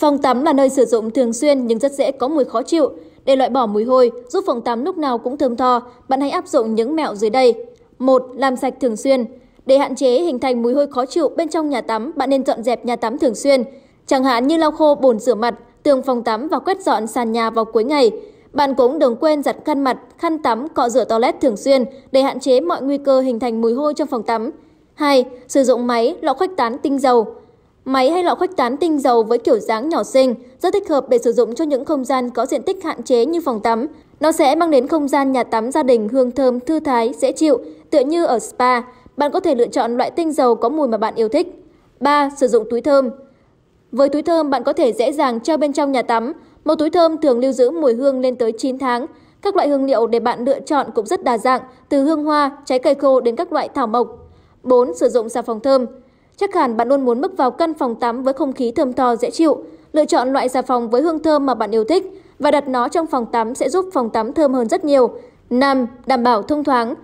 Phòng tắm là nơi sử dụng thường xuyên nhưng rất dễ có mùi khó chịu. Để loại bỏ mùi hôi, giúp phòng tắm lúc nào cũng thơm tho, bạn hãy áp dụng những mẹo dưới đây. 1. Làm sạch thường xuyên. Để hạn chế hình thành mùi hôi khó chịu bên trong nhà tắm, bạn nên dọn dẹp nhà tắm thường xuyên, chẳng hạn như lau khô bồn rửa mặt, tường phòng tắm và quét dọn sàn nhà vào cuối ngày. Bạn cũng đừng quên giặt khăn mặt, khăn tắm, cọ rửa toilet thường xuyên để hạn chế mọi nguy cơ hình thành mùi hôi trong phòng tắm. 2. Sử dụng máy lọc khuếch tán tinh dầu. Máy hay lọ khuếch tán tinh dầu với kiểu dáng nhỏ xinh, rất thích hợp để sử dụng cho những không gian có diện tích hạn chế như phòng tắm. Nó sẽ mang đến không gian nhà tắm gia đình hương thơm, thư thái, dễ chịu, tựa như ở spa. Bạn có thể lựa chọn loại tinh dầu có mùi mà bạn yêu thích. 3. Sử dụng túi thơm Với túi thơm, bạn có thể dễ dàng treo bên trong nhà tắm. Một túi thơm thường lưu giữ mùi hương lên tới 9 tháng. Các loại hương liệu để bạn lựa chọn cũng rất đa dạng, từ hương hoa, trái cây khô đến các loại thảo mộc. 4. Sử dụng xà phòng thơm Chắc hẳn bạn luôn muốn bước vào căn phòng tắm với không khí thơm tho dễ chịu. Lựa chọn loại xà phòng với hương thơm mà bạn yêu thích và đặt nó trong phòng tắm sẽ giúp phòng tắm thơm hơn rất nhiều. 5. Đảm bảo thông thoáng.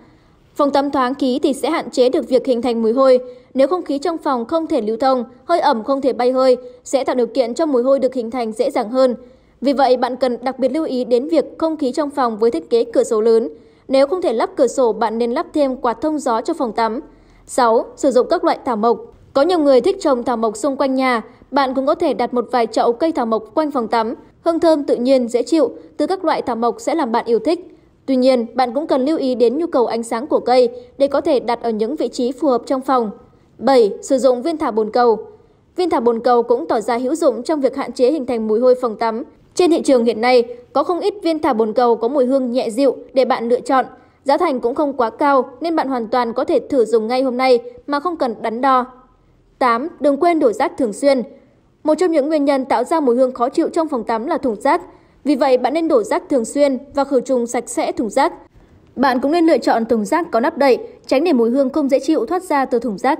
Phòng tắm thoáng khí thì sẽ hạn chế được việc hình thành mùi hôi. Nếu không khí trong phòng không thể lưu thông, hơi ẩm không thể bay hơi, sẽ tạo điều kiện cho mùi hôi được hình thành dễ dàng hơn. Vì vậy, bạn cần đặc biệt lưu ý đến việc không khí trong phòng với thiết kế cửa sổ lớn. Nếu không thể lắp cửa sổ, bạn nên lắp thêm quạt thông gió cho phòng tắm. 6. Sử dụng các loại thảo mộc. Có nhiều người thích trồng thảo mộc xung quanh nhà, bạn cũng có thể đặt một vài chậu cây thảo mộc quanh phòng tắm. Hương thơm tự nhiên, dễ chịu từ các loại thảo mộc sẽ làm bạn yêu thích. Tuy nhiên, bạn cũng cần lưu ý đến nhu cầu ánh sáng của cây để có thể đặt ở những vị trí phù hợp trong phòng. 7. Sử dụng viên thảo bồn cầu Viên thảo bồn cầu cũng tỏ ra hữu dụng trong việc hạn chế hình thành mùi hôi phòng tắm. Trên thị trường hiện nay, có không ít viên thảo bồn cầu có mùi hương nhẹ dịu để bạn lựa chọn. Giá thành cũng không quá cao nên bạn hoàn toàn có thể thử dùng ngay hôm nay mà không cần đắn đo 8. Đừng quên đổ rác thường xuyên. Một trong những nguyên nhân tạo ra mùi hương khó chịu trong phòng tắm là thùng rác. Vì vậy, bạn nên đổ rác thường xuyên và khử trùng sạch sẽ thùng rác. Bạn cũng nên lựa chọn thùng rác có nắp đậy, tránh để mùi hương không dễ chịu thoát ra từ thùng rác.